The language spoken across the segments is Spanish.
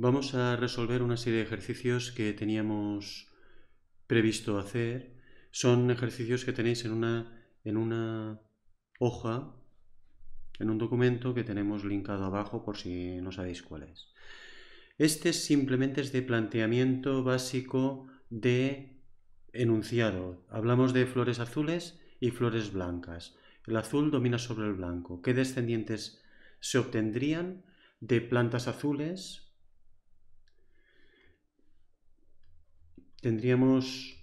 Vamos a resolver una serie de ejercicios que teníamos previsto hacer. Son ejercicios que tenéis en una, hoja, en un documento que tenemos linkado abajo por si no sabéis cuál es. Este simplemente es de planteamiento básico de enunciado. Hablamos de flores azules y flores blancas. El azul domina sobre el blanco. ¿Qué descendientes se obtendrían de plantas azules tendríamos,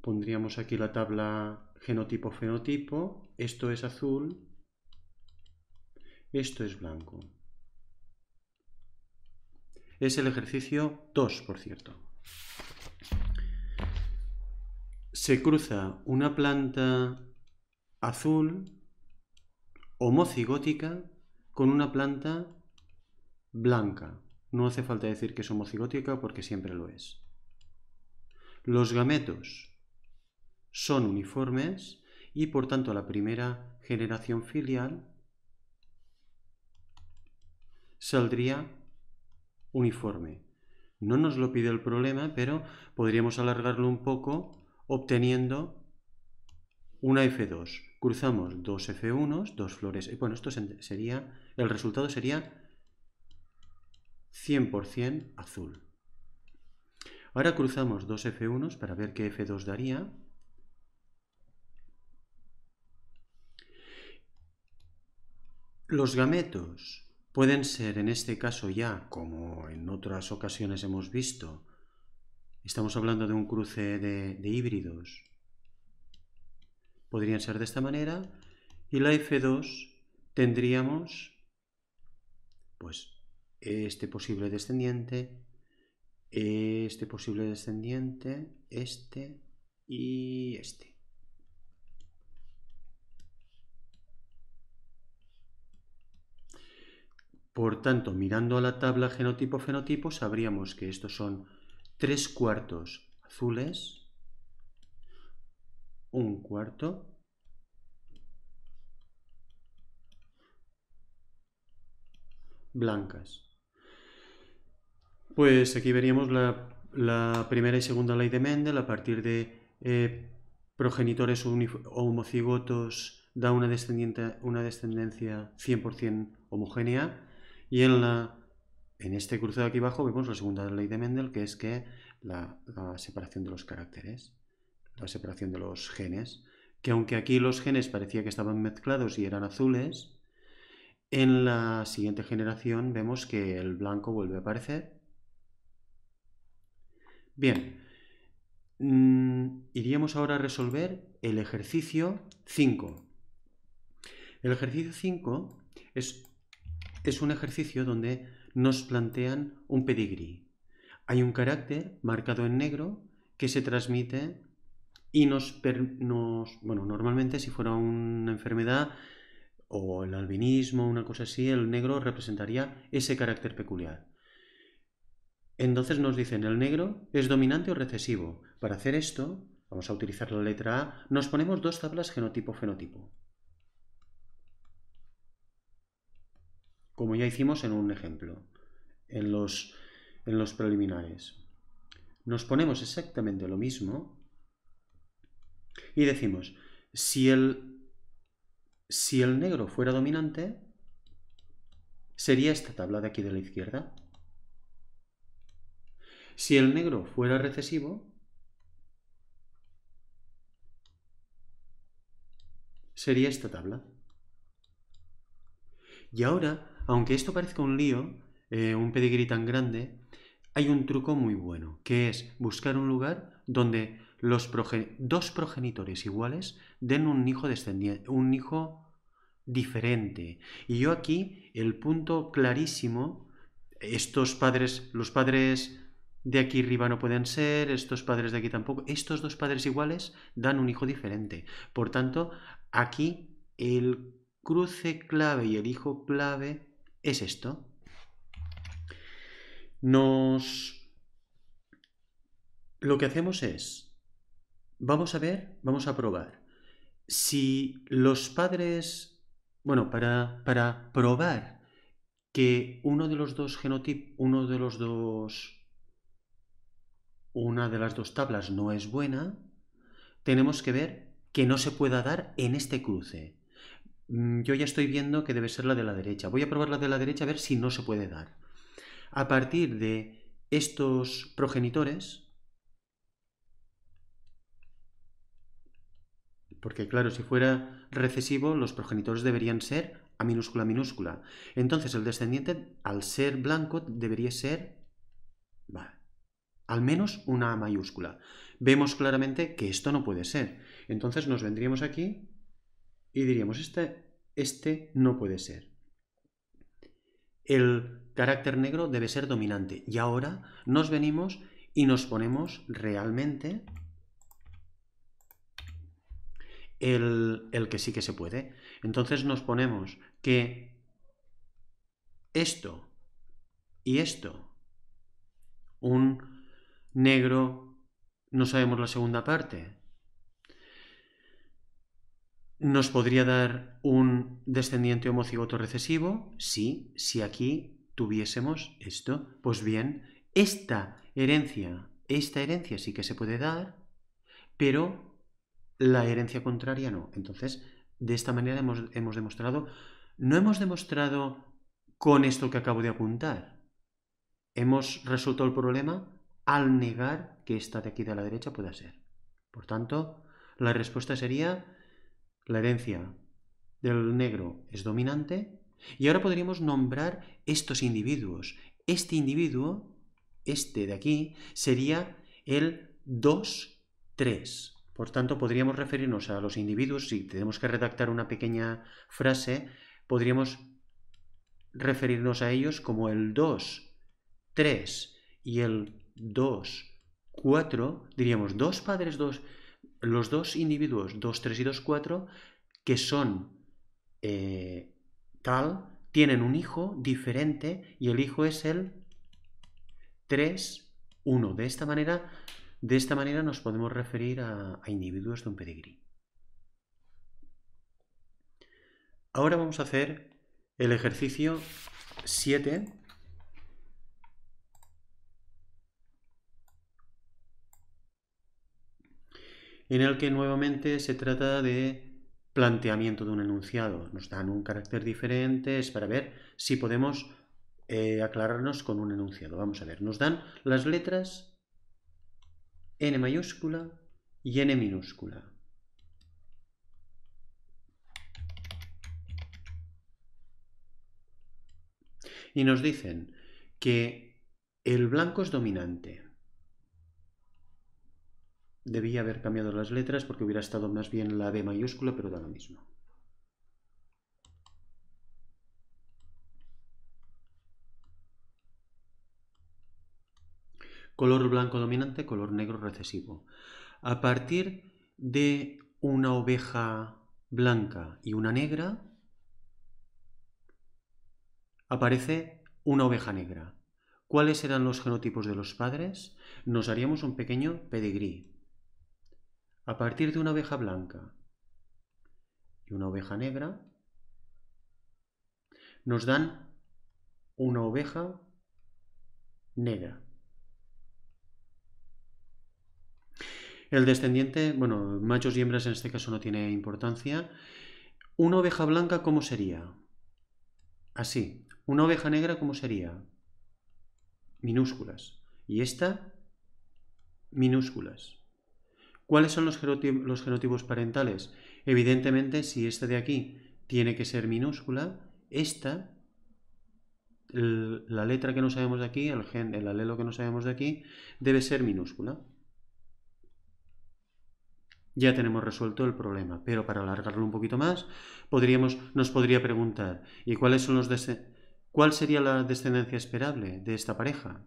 pondríamos aquí la tabla genotipo-fenotipo, esto es azul, esto es blanco. Es el ejercicio 2, por cierto. Se cruza una planta azul homocigótica con una planta blanca. No hace falta decir que es homocigótica porque siempre lo es. Los gametos son uniformes y por tanto la primera generación filial saldría uniforme. No nos lo pide el problema, pero podríamos alargarlo un poco obteniendo una F2. Cruzamos dos F1s, dos flores. Bueno, esto sería, el resultado sería 100% azul. Ahora cruzamos dos F1 s para ver qué F2 daría. Los gametos pueden ser, en este caso ya, como en otras ocasiones hemos visto, estamos hablando de un cruce de, de híbridos, podrían ser de esta manera, y la F2 tendríamos pues este posible descendiente este posible descendiente, este y este. Por tanto, mirando a la tabla genotipo-fenotipo, sabríamos que estos son tres cuartos azules, un cuarto, blancas. Pues aquí veríamos la, primera y segunda ley de Mendel a partir de eh, progenitores homocigotos da una, descendiente, una descendencia 100% homogénea y en, la, en este cruzado aquí abajo vemos la segunda ley de Mendel que es que la separación de los caracteres, la separación de los genes, que aunque aquí los genes parecía que estaban mezclados y eran azules, en la siguiente generación vemos que el blanco vuelve a aparecer Bien, mm, iríamos ahora a resolver el ejercicio 5. El ejercicio 5 es, un ejercicio donde nos plantean un pedigrí. Hay un carácter marcado en negro que se transmite y nos, nos, bueno, normalmente si fuera una enfermedad o el albinismo, una cosa así, el negro representaría ese carácter peculiar. Entonces nos dicen, el negro es dominante o recesivo. Para hacer esto, vamos a utilizar la letra A, nos ponemos dos tablas genotipo-fenotipo. Como ya hicimos en un ejemplo, en los, preliminares. Nos ponemos exactamente lo mismo y decimos, si el, si el negro fuera dominante, sería esta tabla de aquí de la izquierda. Si el negro fuera recesivo, sería esta tabla. Y ahora, aunque esto parezca un lío, eh, un pedigrí tan grande, hay un truco muy bueno, que es buscar un lugar donde los dos progenitores iguales den un hijo descendiente, un hijo diferente. Y yo aquí el punto clarísimo, estos padres, los padres de aquí arriba no pueden ser, estos padres de aquí tampoco, estos dos padres iguales dan un hijo diferente. Por tanto, aquí el cruce clave y el hijo clave es esto. Nos... Lo que hacemos es, vamos a ver, vamos a probar. Si los padres, bueno, para, para probar que uno de los dos genotipos, uno de los dos una de las dos tablas no es buena, tenemos que ver que no se pueda dar en este cruce. Mm, yo ya estoy viendo que debe ser la de la derecha. Voy a probar la de la derecha a ver si no se puede dar. A partir de estos progenitores, porque claro, si fuera recesivo, los progenitores deberían ser a minúscula minúscula. Entonces el descendiente, al ser blanco, debería ser al menos una mayúscula. Vemos claramente que esto no puede ser. Entonces nos vendríamos aquí y diríamos, este, este no puede ser. El carácter negro debe ser dominante. Y ahora nos venimos y nos ponemos realmente el, el que sí que se puede. Entonces nos ponemos que esto y esto, un negro, no sabemos la segunda parte. ¿Nos podría dar un descendiente homocigoto recesivo? Sí, si aquí tuviésemos esto. Pues bien, esta herencia, esta herencia sí que se puede dar, pero la herencia contraria no. Entonces, de esta manera hemos, hemos demostrado, no hemos demostrado con esto que acabo de apuntar. Hemos resuelto el problema al negar que esta de aquí de la derecha pueda ser. Por tanto, la respuesta sería la herencia del negro es dominante y ahora podríamos nombrar estos individuos. Este individuo, este de aquí, sería el 2, 3. Por tanto, podríamos referirnos a los individuos, si tenemos que redactar una pequeña frase, podríamos referirnos a ellos como el 2, 3 y el 2, 4, diríamos dos padres, 2, los dos individuos, 2, 3 y 2, 4, que son eh, tal, tienen un hijo diferente y el hijo es el 3, 1. De esta manera, de esta manera nos podemos referir a, a individuos de un pedigrí. Ahora vamos a hacer el ejercicio 7 en el que nuevamente se trata de planteamiento de un enunciado. Nos dan un carácter diferente, es para ver si podemos eh, aclararnos con un enunciado. Vamos a ver, nos dan las letras n mayúscula y n minúscula. Y nos dicen que el blanco es dominante, Debía haber cambiado las letras porque hubiera estado más bien la B mayúscula, pero da lo mismo. Color blanco dominante, color negro recesivo. A partir de una oveja blanca y una negra, aparece una oveja negra. ¿Cuáles eran los genotipos de los padres? Nos haríamos un pequeño pedigrí a partir de una oveja blanca y una oveja negra, nos dan una oveja negra. El descendiente, bueno, machos y hembras en este caso no tiene importancia. Una oveja blanca, ¿cómo sería? Así. Una oveja negra, ¿cómo sería? Minúsculas. Y esta, minúsculas. ¿Cuáles son los, los genotipos parentales? Evidentemente, si este de aquí tiene que ser minúscula, esta, la letra que no sabemos de aquí, el, el alelo que no sabemos de aquí, debe ser minúscula. Ya tenemos resuelto el problema, pero para alargarlo un poquito más, podríamos, nos podría preguntar, ¿y cuáles son los cuál sería la descendencia esperable de esta pareja?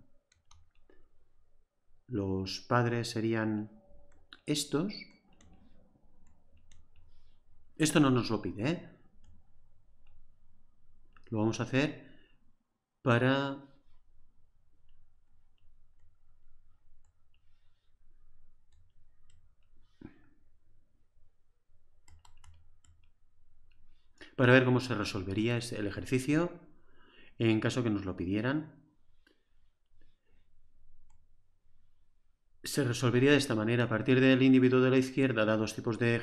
Los padres serían estos, esto no nos lo pide, ¿eh? Lo vamos a hacer para... para ver cómo se resolvería el ejercicio en caso que nos lo pidieran. se resolvería de esta manera. A partir del individuo de la izquierda da dos tipos de,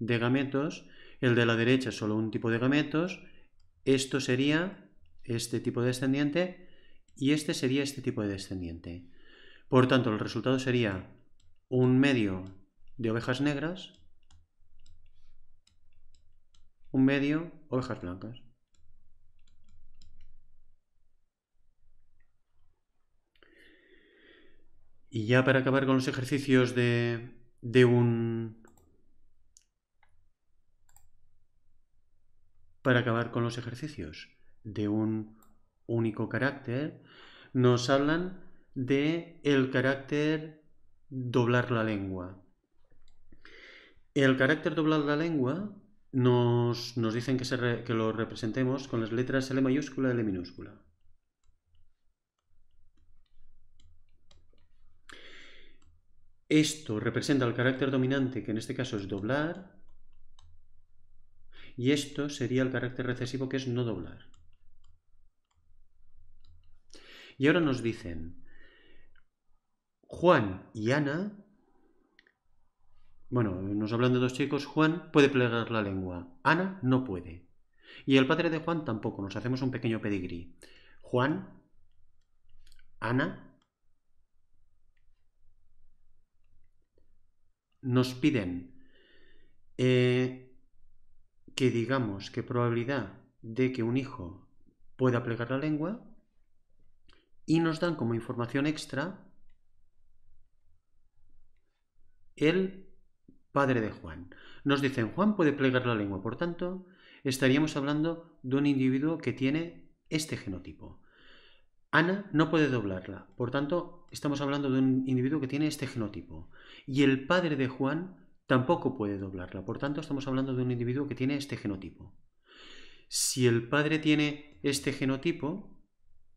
gametos, el de la derecha solo un tipo de gametos, esto sería este tipo de descendiente y este sería este tipo de descendiente. Por tanto, el resultado sería un medio de ovejas negras, un medio ovejas blancas. Y ya para acabar con los ejercicios de, un... Para acabar con los ejercicios de un único carácter, nos hablan de el carácter doblar la lengua. El carácter doblar la lengua nos, dicen que, se que lo representemos con las letras L mayúscula y L minúscula. Esto representa el carácter dominante, que en este caso es doblar, y esto sería el carácter recesivo, que es no doblar. Y ahora nos dicen, Juan y Ana, bueno, nos hablan de dos chicos, Juan puede plegar la lengua, Ana no puede. Y el padre de Juan tampoco, nos hacemos un pequeño pedigrí. Juan, Ana nos piden eh, que digamos qué probabilidad de que un hijo pueda plegar la lengua y nos dan como información extra el padre de Juan. Nos dicen, Juan puede plegar la lengua, por tanto, estaríamos hablando de un individuo que tiene este genotipo. Ana no puede doblarla, por tanto, estamos hablando de un individuo que tiene este genotipo. Y el padre de Juan tampoco puede doblarla. Por tanto, estamos hablando de un individuo que tiene este genotipo. Si el padre tiene este genotipo,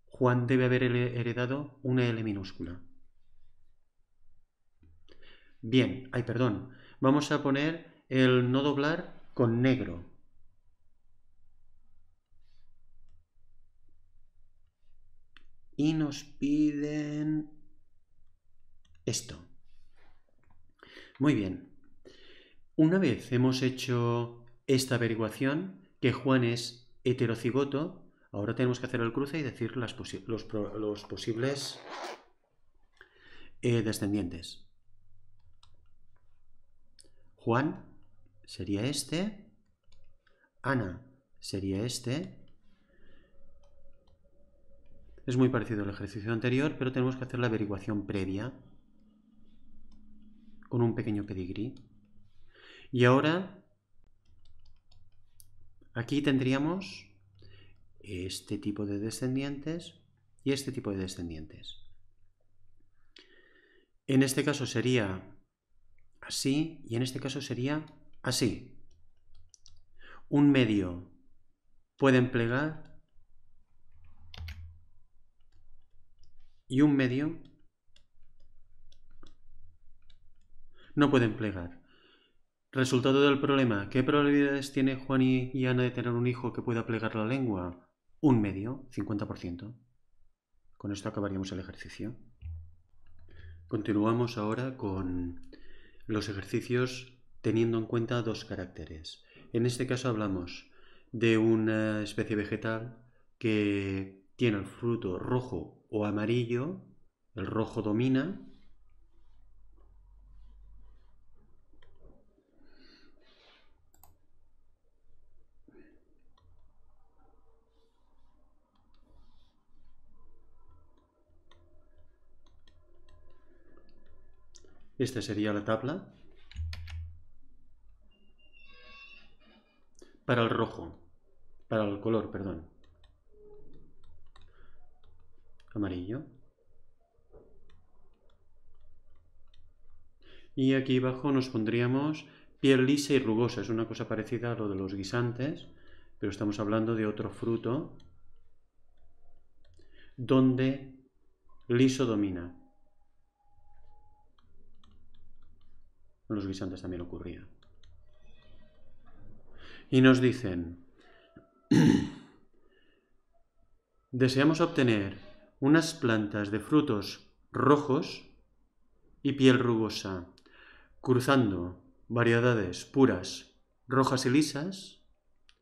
Juan debe haber heredado una L minúscula. Bien, ay, perdón. Vamos a poner el no doblar con negro. Y nos piden esto. Muy bien. Una vez hemos hecho esta averiguación, que Juan es heterocigoto, ahora tenemos que hacer el cruce y decir los, posibles eh, descendientes. Juan sería este, Ana sería este. Es muy parecido al ejercicio anterior, pero tenemos que hacer la averiguación previa con un pequeño pedigrí. Y ahora aquí tendríamos este tipo de descendientes y este tipo de descendientes. En este caso sería así y en este caso sería así. Un medio puede plegar y un medio no pueden plegar. Resultado del problema, ¿qué probabilidades tiene Juan y Ana de tener un hijo que pueda plegar la lengua? Un medio, 50%. Con esto acabaríamos el ejercicio. Continuamos ahora con los ejercicios teniendo en cuenta dos caracteres. En este caso hablamos de una especie vegetal que tiene el fruto rojo o amarillo, el rojo domina, Esta sería la tabla. Para el rojo. Para el color, perdón. Amarillo. Y aquí abajo nos pondríamos piel lisa y rugosa. Es una cosa parecida a lo de los guisantes, pero estamos hablando de otro fruto donde liso domina. los guisantes también ocurría. Y nos dicen, deseamos obtener unas plantas de frutos rojos y piel rugosa, cruzando variedades puras, rojas y lisas,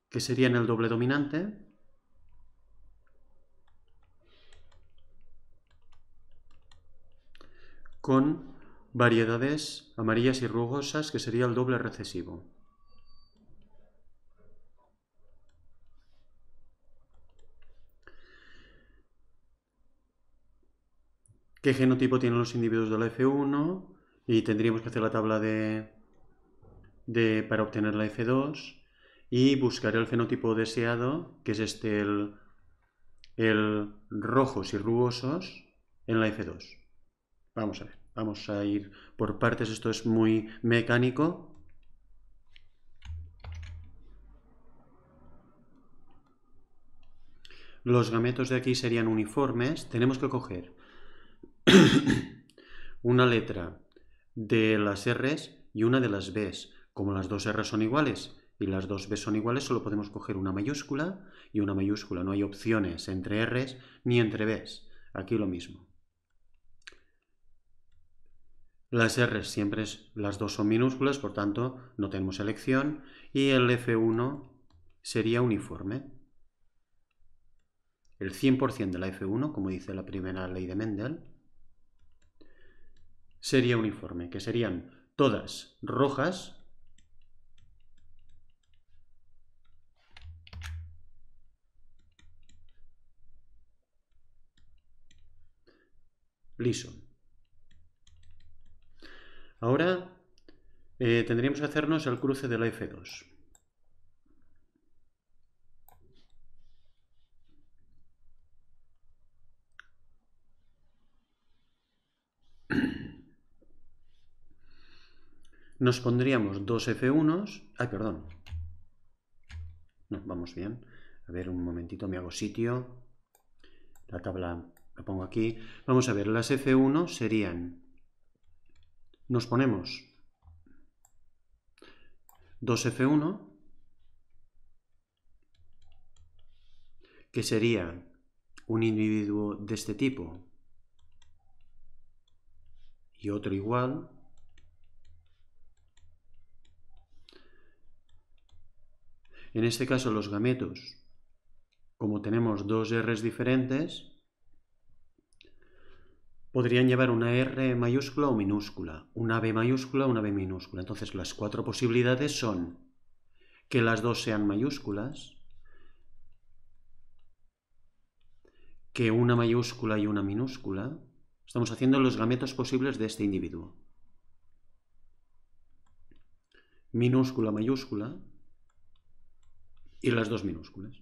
que serían el doble dominante, con variedades amarillas y rugosas, que sería el doble recesivo. ¿Qué genotipo tienen los individuos de la F1? Y tendríamos que hacer la tabla de, de para obtener la F2 y buscar el fenotipo deseado, que es este, el rojos y rugosos, en la F2. Vamos a ver. Vamos a ir por partes, esto es muy mecánico. Los gametos de aquí serían uniformes. Tenemos que coger una letra de las R's y una de las B's. Como las dos R's son iguales y las dos B's son iguales, solo podemos coger una mayúscula y una mayúscula. No hay opciones entre R's ni entre B's. Aquí lo mismo. Las R siempre es, las dos son minúsculas, por tanto no tenemos elección Y el F1 sería uniforme. El 100% de la F1, como dice la primera ley de Mendel, sería uniforme, que serían todas rojas, liso. Ahora eh, tendríamos que hacernos el cruce de la F2. Nos pondríamos dos F1s. Ay, perdón. No, vamos bien. A ver, un momentito, me hago sitio. La tabla la pongo aquí. Vamos a ver, las F1 serían nos ponemos 2F1, que sería un individuo de este tipo y otro igual, en este caso los gametos, como tenemos dos R's diferentes, podrían llevar una R mayúscula o minúscula, una B mayúscula o una B minúscula. Entonces las cuatro posibilidades son que las dos sean mayúsculas, que una mayúscula y una minúscula. Estamos haciendo los gametos posibles de este individuo. Minúscula, mayúscula y las dos minúsculas.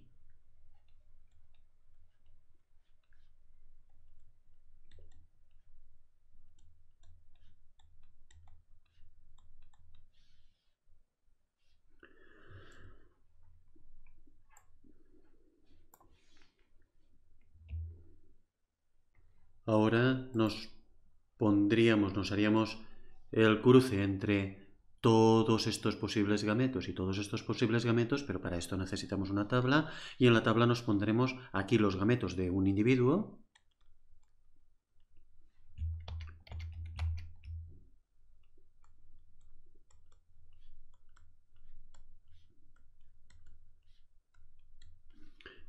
Ahora nos pondríamos, nos haríamos el cruce entre todos estos posibles gametos y todos estos posibles gametos, pero para esto necesitamos una tabla y en la tabla nos pondremos aquí los gametos de un individuo.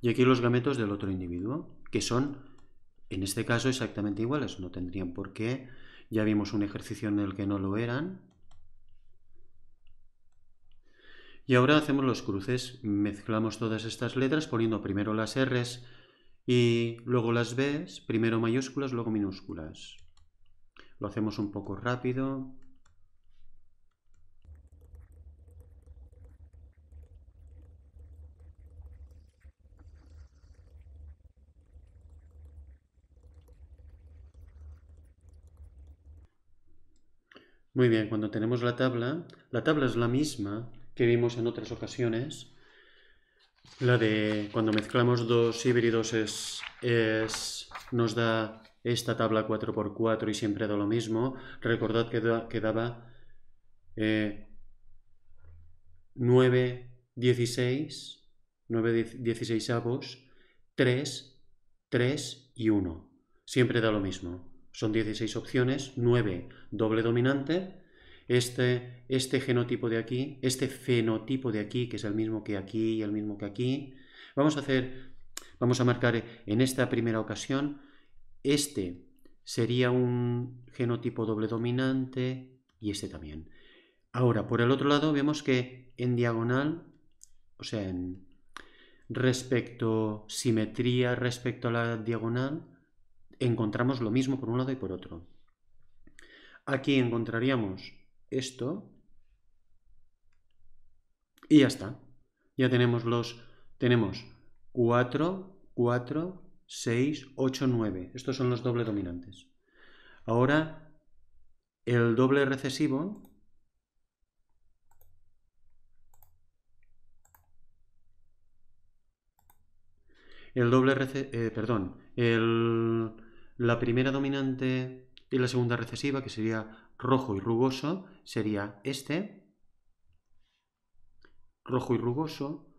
Y aquí los gametos del otro individuo, que son en este caso exactamente iguales, no tendrían por qué. Ya vimos un ejercicio en el que no lo eran. Y ahora hacemos los cruces, mezclamos todas estas letras poniendo primero las R's y luego las B's, primero mayúsculas, luego minúsculas. Lo hacemos un poco rápido. Muy bien, cuando tenemos la tabla, la tabla es la misma que vimos en otras ocasiones. La de cuando mezclamos dos híbridos es, nos da esta tabla 4x4 y siempre da lo mismo. Recordad que, quedaba daba 9, 16, 9, 16 avos, 3, 3 y 1. Siempre da lo mismo. Son 16 opciones, 9 doble dominante. Este, este genotipo de aquí, este fenotipo de aquí, que es el mismo que aquí y el mismo que aquí. Vamos a hacer, vamos a marcar en esta primera ocasión, este sería un genotipo doble dominante y este también. Ahora, por el otro lado, vemos que en diagonal, o sea, respecto simetría respecto a la diagonal, encontramos lo mismo por un lado y por otro. Aquí encontraríamos esto y ya está. Ya tenemos los tenemos 4, 4, 6, 8, 9. Estos son los doble dominantes. Ahora el doble recesivo el doble eh, perdón, el la primera dominante y la segunda recesiva, que sería rojo y rugoso, sería este, rojo y rugoso,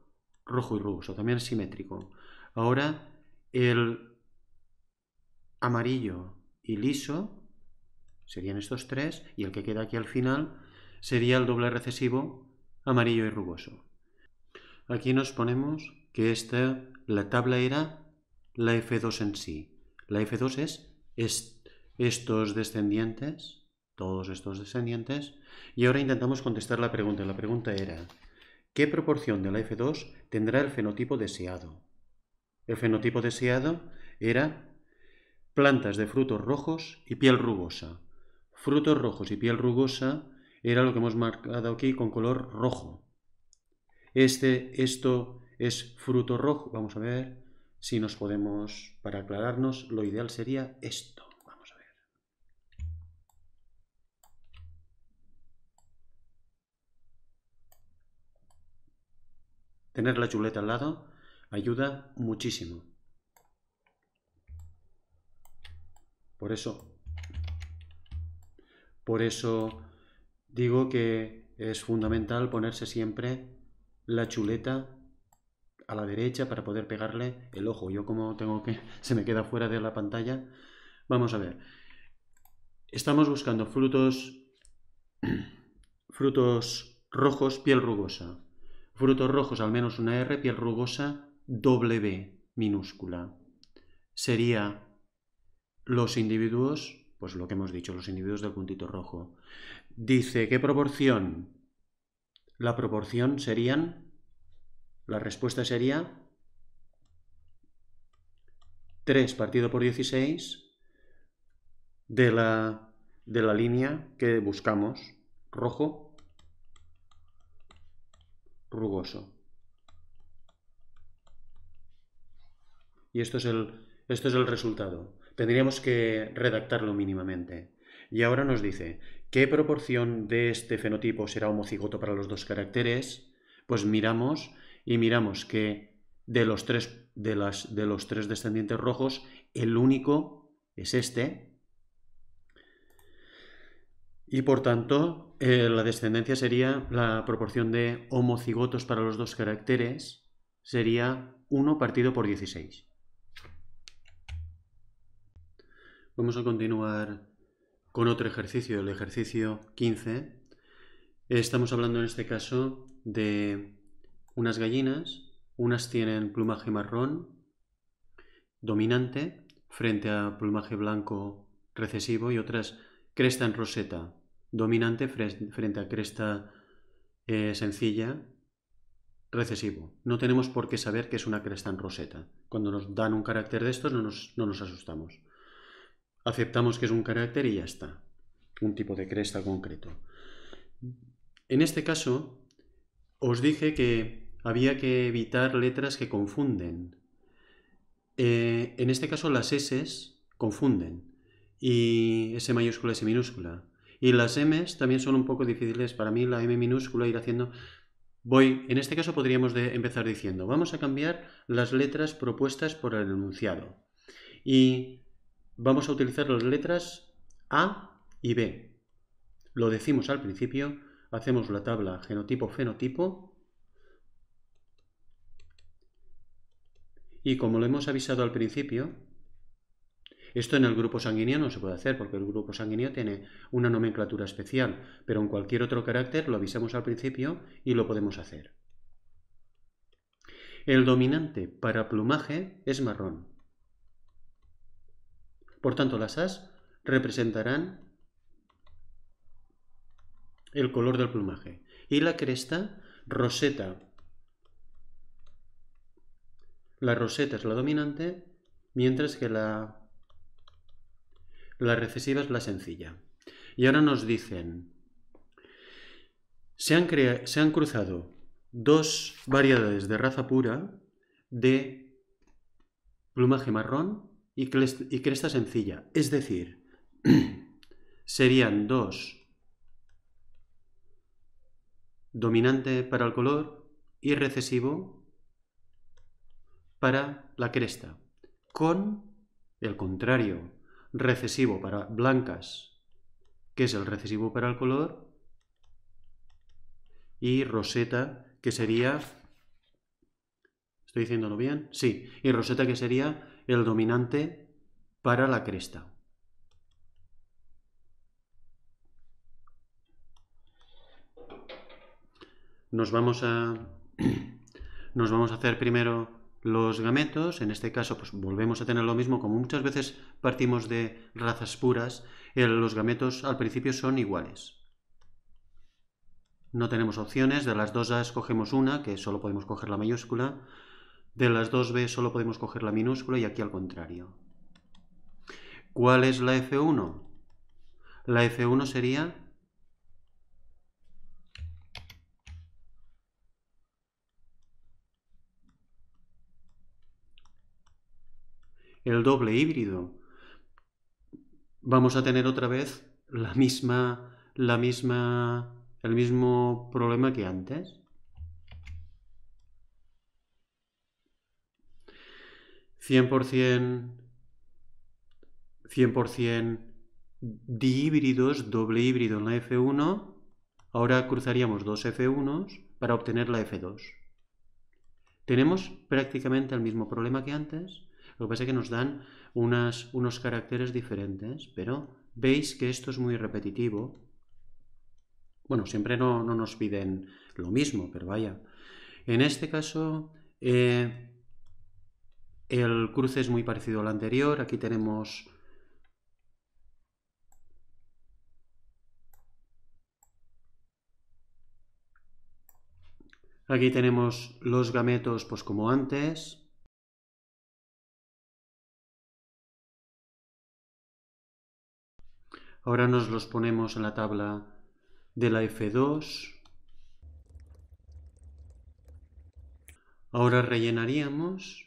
rojo y rugoso, también simétrico. Ahora el amarillo y liso serían estos tres y el que queda aquí al final sería el doble recesivo amarillo y rugoso. Aquí nos ponemos que esta, la tabla era la F2 en sí. La F2 es, estos descendientes, todos estos descendientes. Y ahora intentamos contestar la pregunta. La pregunta era, ¿qué proporción de la F2 tendrá el fenotipo deseado? El fenotipo deseado era plantas de frutos rojos y piel rugosa. Frutos rojos y piel rugosa era lo que hemos marcado aquí con color rojo. Este, esto es fruto rojo, vamos a ver, si nos podemos, para aclararnos, lo ideal sería esto. Vamos a ver. Tener la chuleta al lado ayuda muchísimo. Por eso, por eso digo que es fundamental ponerse siempre la chuleta a la derecha para poder pegarle el ojo. Yo como tengo que... se me queda fuera de la pantalla. Vamos a ver. Estamos buscando frutos... frutos rojos, piel rugosa. Frutos rojos, al menos una R, piel rugosa, W minúscula. Sería los individuos, pues lo que hemos dicho, los individuos del puntito rojo. Dice, ¿qué proporción? La proporción serían la respuesta sería 3 partido por 16 de la, línea que buscamos, rojo, rugoso. Y esto es esto es el resultado. Tendríamos que redactarlo mínimamente. Y ahora nos dice, ¿qué proporción de este fenotipo será homocigoto para los dos caracteres? Pues miramos y miramos que de los tres, de las, de los descendientes rojos, el único es este. Y por tanto, eh, la descendencia sería la proporción de homocigotos para los dos caracteres, sería 1 partido por 16. Vamos a continuar con otro ejercicio, el ejercicio 15. Estamos hablando en este caso de unas gallinas, unas tienen plumaje marrón dominante frente a plumaje blanco recesivo y otras cresta en roseta dominante frente a cresta eh, sencilla recesivo. No tenemos por qué saber que es una cresta en roseta. Cuando nos dan un carácter de estos no nos, no nos asustamos. Aceptamos que es un carácter y ya está. Un tipo de cresta concreto. En este caso, os dije que había que evitar letras que confunden. Eh, en este caso las S confunden, y S mayúscula, S minúscula. Y las M también son un poco difíciles para mí, la M minúscula ir haciendo... Voy, en este caso podríamos empezar diciendo, vamos a cambiar las letras propuestas por el enunciado. Y vamos a utilizar las letras A y B. Lo decimos al principio hacemos la tabla genotipo-fenotipo y como lo hemos avisado al principio, esto en el grupo sanguíneo no se puede hacer porque el grupo sanguíneo tiene una nomenclatura especial, pero en cualquier otro carácter lo avisamos al principio y lo podemos hacer. El dominante para plumaje es marrón. Por tanto, las As representarán el color del plumaje. Y la cresta, roseta. La roseta es la dominante, mientras que la, la recesiva es la sencilla. Y ahora nos dicen, se han, se han cruzado dos variedades de raza pura de plumaje marrón y cresta sencilla. Es decir, serían dos dominante para el color y recesivo para la cresta, con el contrario, recesivo para blancas, que es el recesivo para el color, y roseta, que sería... ¿Estoy diciéndolo bien? Sí, y roseta que sería el dominante para la cresta. nos vamos a, nos vamos a hacer primero los gametos, en este caso pues volvemos a tener lo mismo, como muchas veces partimos de razas puras, los gametos al principio son iguales. No tenemos opciones, de las dos A escogemos una, que solo podemos coger la mayúscula, de las dos B solo podemos coger la minúscula y aquí al contrario. ¿Cuál es la F1? La F1 sería el doble híbrido, vamos a tener otra vez la misma, la misma, el mismo problema que antes. ¿100%, 100 híbridos doble híbrido en la F1, ahora cruzaríamos dos F1s para obtener la F2. Tenemos prácticamente el mismo problema que antes, lo que pasa es que nos dan unos caracteres diferentes, pero veis que esto es muy repetitivo. Bueno, siempre no, nos piden lo mismo, pero vaya. En este caso, eh, el cruce es muy parecido al anterior. Aquí tenemos Aquí tenemos los gametos pues como antes. Ahora nos los ponemos en la tabla de la F2. Ahora rellenaríamos.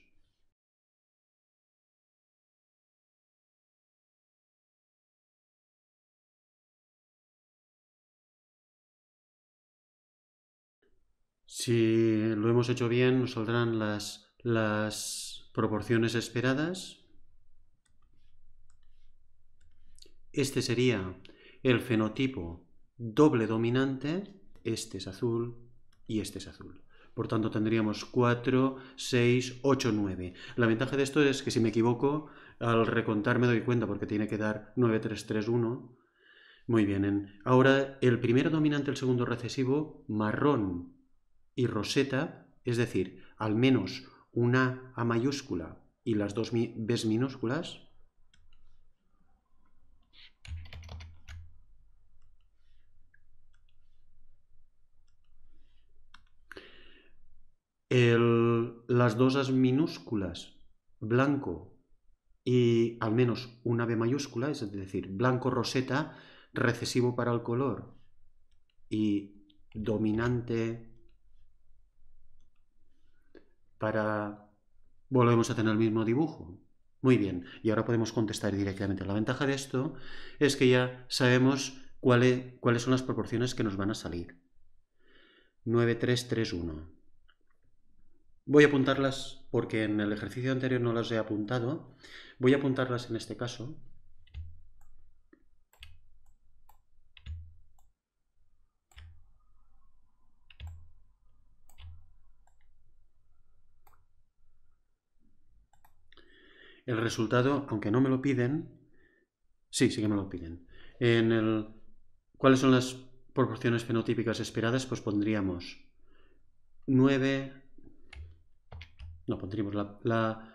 Si lo hemos hecho bien, nos saldrán las, las proporciones esperadas. Este sería el fenotipo doble dominante, este es azul y este es azul. Por tanto, tendríamos 4, 6, 8, 9. La ventaja de esto es que si me equivoco, al recontar me doy cuenta porque tiene que dar 9, 3, 3, 1. Muy bien. Ahora, el primero dominante, el segundo recesivo, marrón y roseta, es decir, al menos una A mayúscula y las dos B minúsculas, las dosas minúsculas blanco y al menos una B mayúscula, es decir, blanco roseta, recesivo para el color y dominante para... Volvemos a tener el mismo dibujo. Muy bien, y ahora podemos contestar directamente. La ventaja de esto es que ya sabemos cuáles cuáles son las proporciones que nos van a salir. 9, 3, 3, 1. Voy a apuntarlas porque en el ejercicio anterior no las he apuntado. Voy a apuntarlas en este caso. El resultado, aunque no me lo piden, sí, sí que me lo piden. En el, ¿Cuáles son las proporciones fenotípicas esperadas? Pues pondríamos 9, no pondríamos pues la,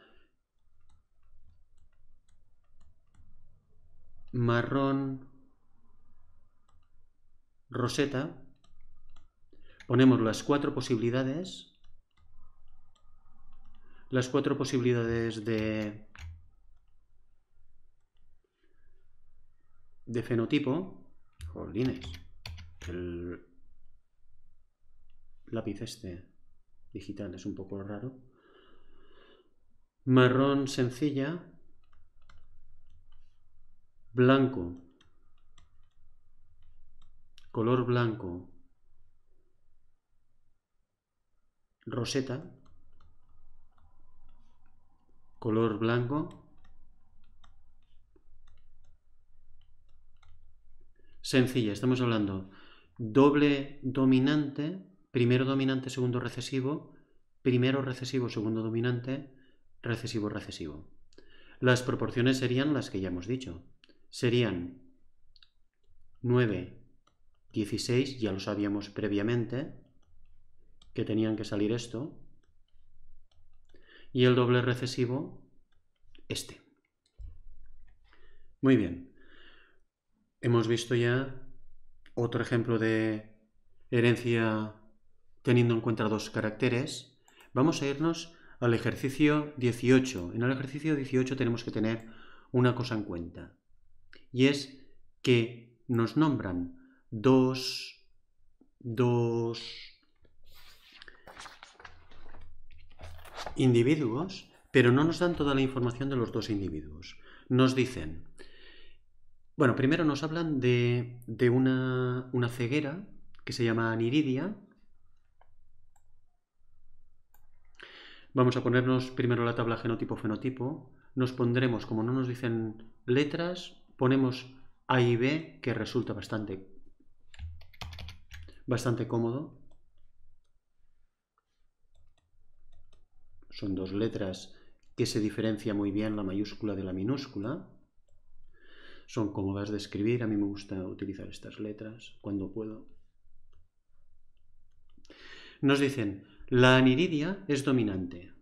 marrón roseta, ponemos las cuatro posibilidades, las cuatro posibilidades de, de fenotipo, jolines, el lápiz este digital es un poco raro, marrón sencilla, blanco, color blanco, roseta, color blanco, sencilla, estamos hablando doble dominante, primero dominante, segundo recesivo, primero recesivo, segundo dominante, recesivo recesivo. Las proporciones serían las que ya hemos dicho. Serían 9, 16, ya lo sabíamos previamente, que tenían que salir esto, y el doble recesivo, este. Muy bien. Hemos visto ya otro ejemplo de herencia teniendo en cuenta dos caracteres. Vamos a irnos al ejercicio 18. En el ejercicio 18 tenemos que tener una cosa en cuenta, y es que nos nombran dos, dos individuos, pero no nos dan toda la información de los dos individuos. Nos dicen, bueno, primero nos hablan de, de una, una ceguera que se llama aniridia, Vamos a ponernos primero la tabla genotipo-fenotipo. Nos pondremos, como no nos dicen letras, ponemos A y B, que resulta bastante, bastante cómodo. Son dos letras que se diferencia muy bien la mayúscula de la minúscula. Son cómodas de escribir, a mí me gusta utilizar estas letras cuando puedo. Nos dicen, la aniridia es dominante,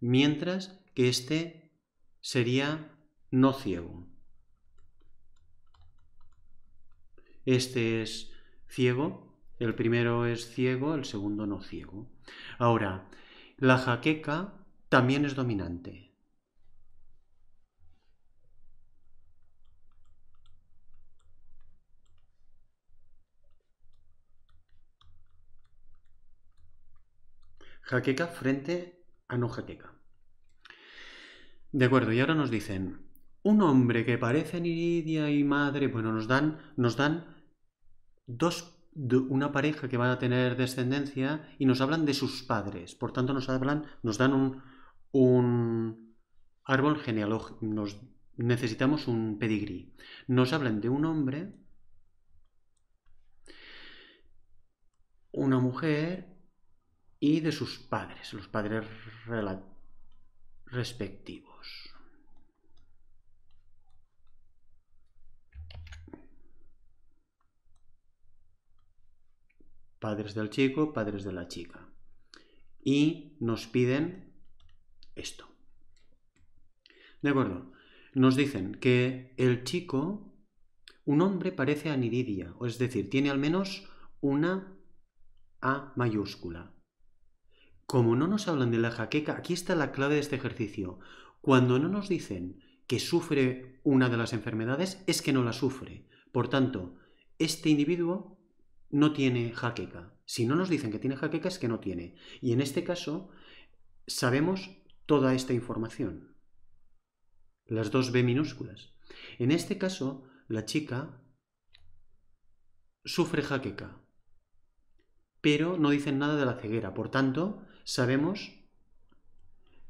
mientras que este sería no ciego. Este es ciego, el primero es ciego, el segundo no ciego. Ahora, la jaqueca también es dominante. jaqueca frente a no jaqueca. De acuerdo, y ahora nos dicen, un hombre que parece Niridia y madre, bueno, nos dan, nos dan dos una pareja que va a tener descendencia y nos hablan de sus padres. Por tanto, nos hablan, nos dan un, un árbol genealógico, necesitamos un pedigrí. Nos hablan de un hombre, una mujer y de sus padres, los padres respectivos. Padres del chico, padres de la chica. Y nos piden esto. De acuerdo. Nos dicen que el chico, un hombre parece a o es decir, tiene al menos una A mayúscula como no nos hablan de la jaqueca, aquí está la clave de este ejercicio. Cuando no nos dicen que sufre una de las enfermedades, es que no la sufre. Por tanto, este individuo no tiene jaqueca. Si no nos dicen que tiene jaqueca, es que no tiene. Y en este caso, sabemos toda esta información. Las dos B minúsculas. En este caso, la chica sufre jaqueca, pero no dicen nada de la ceguera. Por tanto, sabemos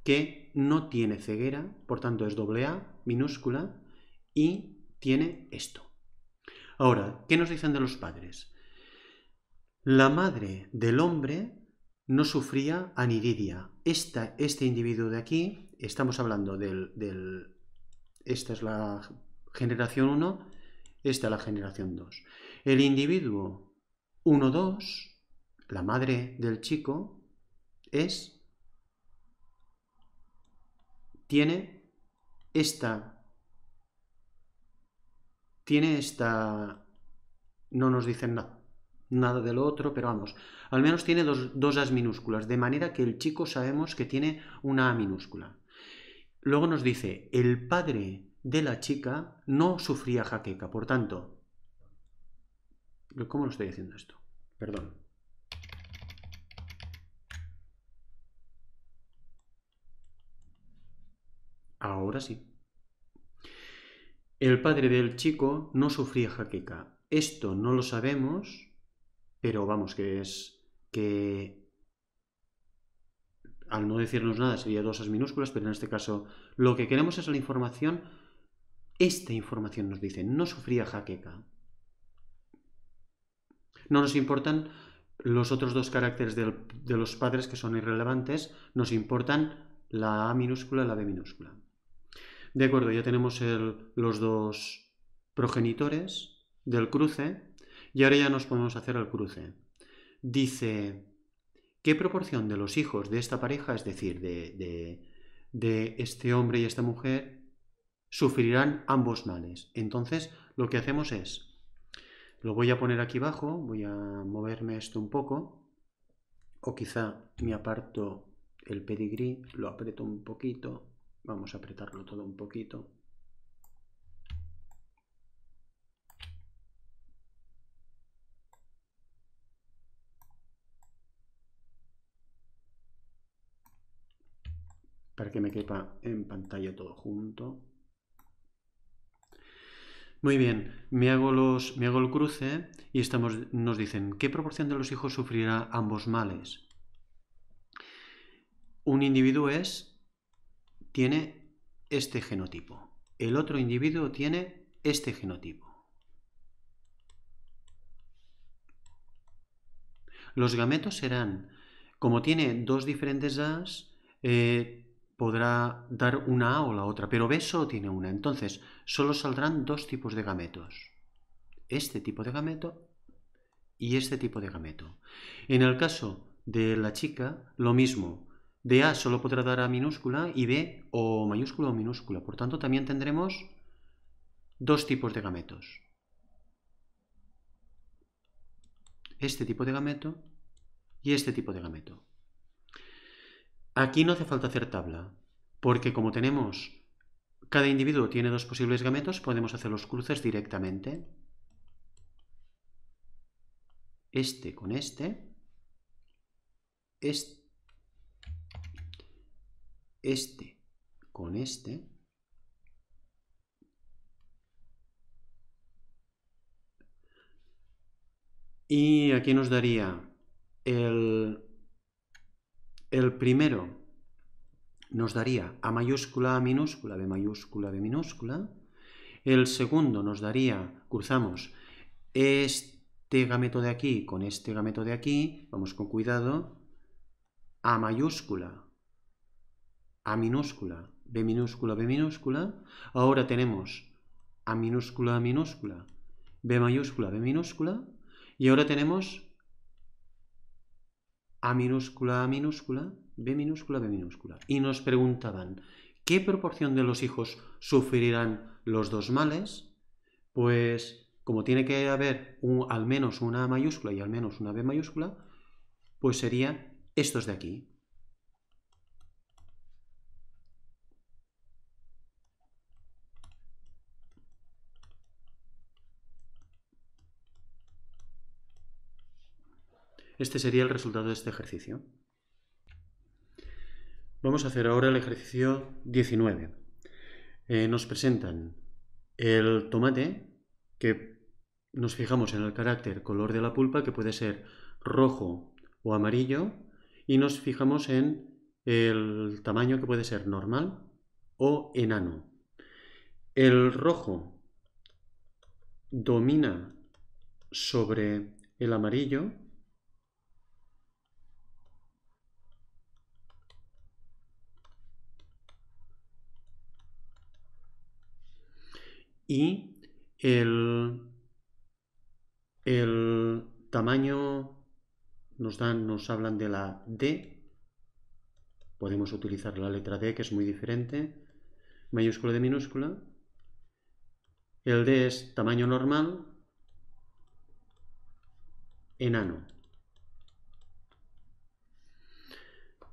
que no tiene ceguera, por tanto es doble A, minúscula, y tiene esto. Ahora, ¿qué nos dicen de los padres? La madre del hombre no sufría aniridia. este individuo de aquí, estamos hablando del, del... Esta es la generación 1, esta es la generación 2. El individuo 1-2, la madre del chico, es, tiene esta, tiene esta, no nos dicen nada, nada de lo otro, pero vamos, al menos tiene dos, dos as minúsculas, de manera que el chico sabemos que tiene una a minúscula. Luego nos dice, el padre de la chica no sufría jaqueca, por tanto, ¿cómo lo estoy haciendo esto? Perdón. así. El padre del chico no sufría jaqueca. Esto no lo sabemos, pero vamos, que es que al no decirnos nada sería dosas minúsculas, pero en este caso lo que queremos es la información. Esta información nos dice, no sufría jaqueca. No nos importan los otros dos caracteres de los padres que son irrelevantes, nos importan la A minúscula y la B minúscula. De acuerdo, ya tenemos los dos progenitores del cruce y ahora ya nos podemos hacer el cruce. Dice, ¿qué proporción de los hijos de esta pareja, es decir, de, de este hombre y esta mujer, sufrirán ambos males? Entonces, lo que hacemos es, lo voy a poner aquí abajo, voy a moverme esto un poco, o quizá me aparto el pedigrí, lo aprieto un poquito, Vamos a apretarlo todo un poquito. Para que me quepa en pantalla todo junto. Muy bien, me hago, los, me hago el cruce y estamos, nos dicen, ¿qué proporción de los hijos sufrirá ambos males? Un individuo es tiene este genotipo. El otro individuo tiene este genotipo. Los gametos serán, como tiene dos diferentes As, eh, podrá dar una A o la otra, pero B solo tiene una. Entonces, solo saldrán dos tipos de gametos. Este tipo de gameto y este tipo de gameto. En el caso de la chica, lo mismo de A solo podrá dar A minúscula y B o mayúscula o minúscula. Por tanto, también tendremos dos tipos de gametos. Este tipo de gameto y este tipo de gameto. Aquí no hace falta hacer tabla, porque como tenemos, cada individuo tiene dos posibles gametos, podemos hacer los cruces directamente. Este con este, este este con este, y aquí nos daría el, el primero, nos daría A mayúscula, A minúscula, B mayúscula, B minúscula, el segundo nos daría, cruzamos este gameto de aquí con este gameto de aquí, vamos con cuidado, A mayúscula, a minúscula, B minúscula, B minúscula. Ahora tenemos A minúscula, A minúscula, B mayúscula, B minúscula. Y ahora tenemos A minúscula, A minúscula, B minúscula, B minúscula. Y nos preguntaban, ¿qué proporción de los hijos sufrirán los dos males? Pues como tiene que haber un, al menos una A mayúscula y al menos una B mayúscula, pues sería estos de aquí. Este sería el resultado de este ejercicio. Vamos a hacer ahora el ejercicio 19. Eh, nos presentan el tomate, que nos fijamos en el carácter color de la pulpa, que puede ser rojo o amarillo, y nos fijamos en el tamaño que puede ser normal o enano. El rojo domina sobre el amarillo y el, tamaño nos, dan, nos hablan de la D. Podemos utilizar la letra D, que es muy diferente. Mayúscula de minúscula. El D es tamaño normal. Enano.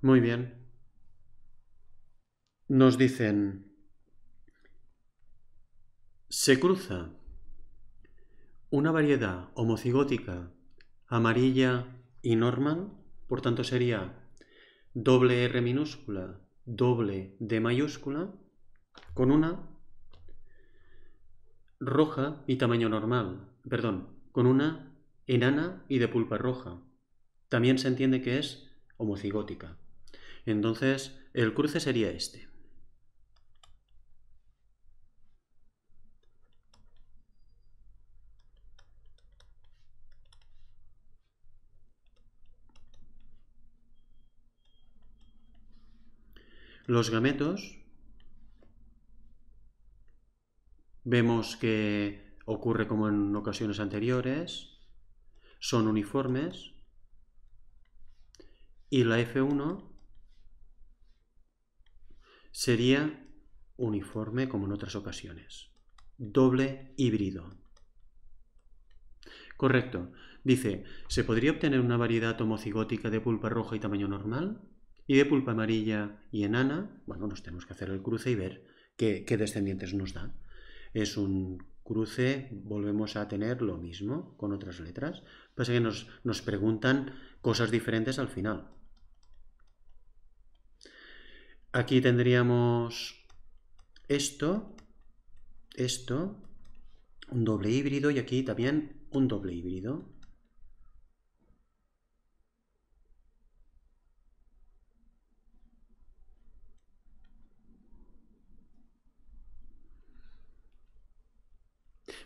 Muy bien. Nos dicen se cruza una variedad homocigótica amarilla y normal, por tanto sería doble R minúscula, doble D mayúscula, con una roja y tamaño normal, perdón, con una enana y de pulpa roja. También se entiende que es homocigótica. Entonces, el cruce sería este. Los gametos vemos que ocurre como en ocasiones anteriores, son uniformes y la F1 sería uniforme como en otras ocasiones. Doble híbrido. Correcto. Dice, ¿se podría obtener una variedad homocigótica de pulpa roja y tamaño normal? Y de pulpa amarilla y enana, bueno, nos tenemos que hacer el cruce y ver qué, descendientes nos da. Es un cruce, volvemos a tener lo mismo con otras letras. Pasa que nos, nos preguntan cosas diferentes al final. Aquí tendríamos esto, esto, un doble híbrido y aquí también un doble híbrido.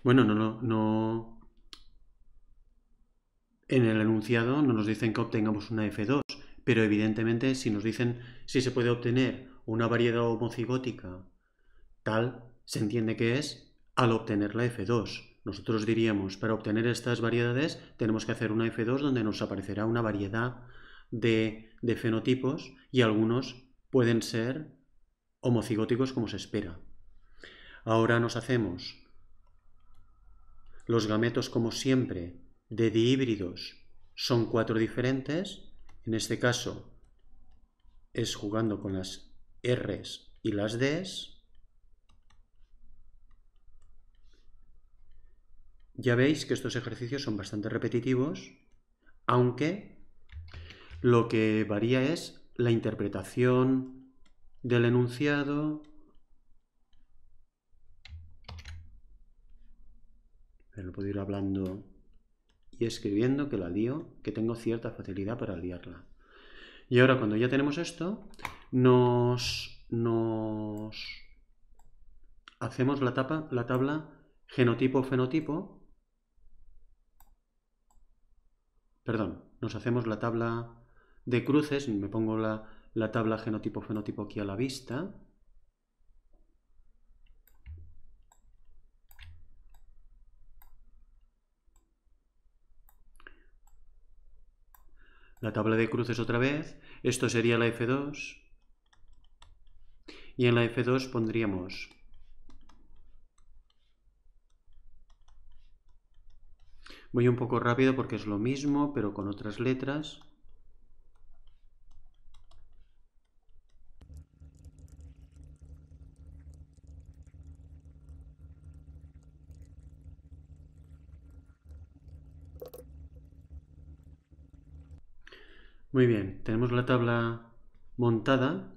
Bueno, no, no, no. En el enunciado no nos dicen que obtengamos una F2, pero evidentemente si nos dicen si se puede obtener una variedad homocigótica tal, se entiende que es al obtener la F2. Nosotros diríamos, para obtener estas variedades tenemos que hacer una F2 donde nos aparecerá una variedad de, de fenotipos y algunos pueden ser homocigóticos como se espera. Ahora nos hacemos los gametos, como siempre, de dihíbridos son cuatro diferentes. En este caso es jugando con las R's y las D's. Ya veis que estos ejercicios son bastante repetitivos, aunque lo que varía es la interpretación del enunciado, pero lo puedo ir hablando y escribiendo que la lío, que tengo cierta facilidad para liarla. Y ahora cuando ya tenemos esto, nos, nos hacemos la, tapa, la tabla genotipo-fenotipo. Perdón, nos hacemos la tabla de cruces, me pongo la, la tabla genotipo-fenotipo aquí a la vista. la tabla de cruces otra vez, esto sería la F2, y en la F2 pondríamos Voy un poco rápido porque es lo mismo, pero con otras letras. Muy bien, tenemos la tabla montada.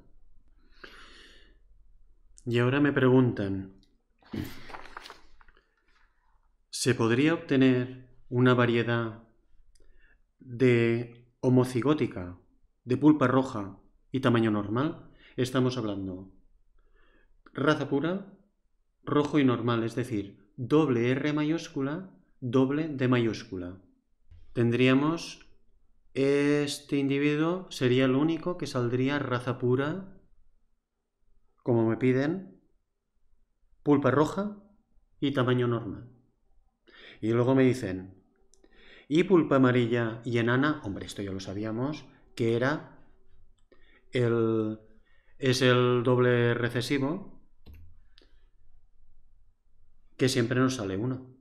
Y ahora me preguntan, ¿se podría obtener una variedad de homocigótica, de pulpa roja y tamaño normal? Estamos hablando raza pura, rojo y normal, es decir, doble R mayúscula, doble D mayúscula. Tendríamos este individuo sería el único que saldría raza pura, como me piden, pulpa roja y tamaño normal. Y luego me dicen, y pulpa amarilla y enana, hombre, esto ya lo sabíamos, que era el, es el doble recesivo, que siempre nos sale uno.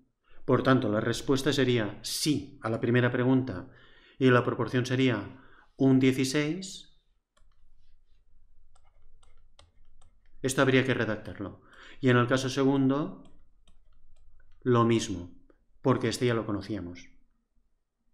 Por tanto, la respuesta sería sí a la primera pregunta y la proporción sería un 16. Esto habría que redactarlo. Y en el caso segundo, lo mismo, porque este ya lo conocíamos.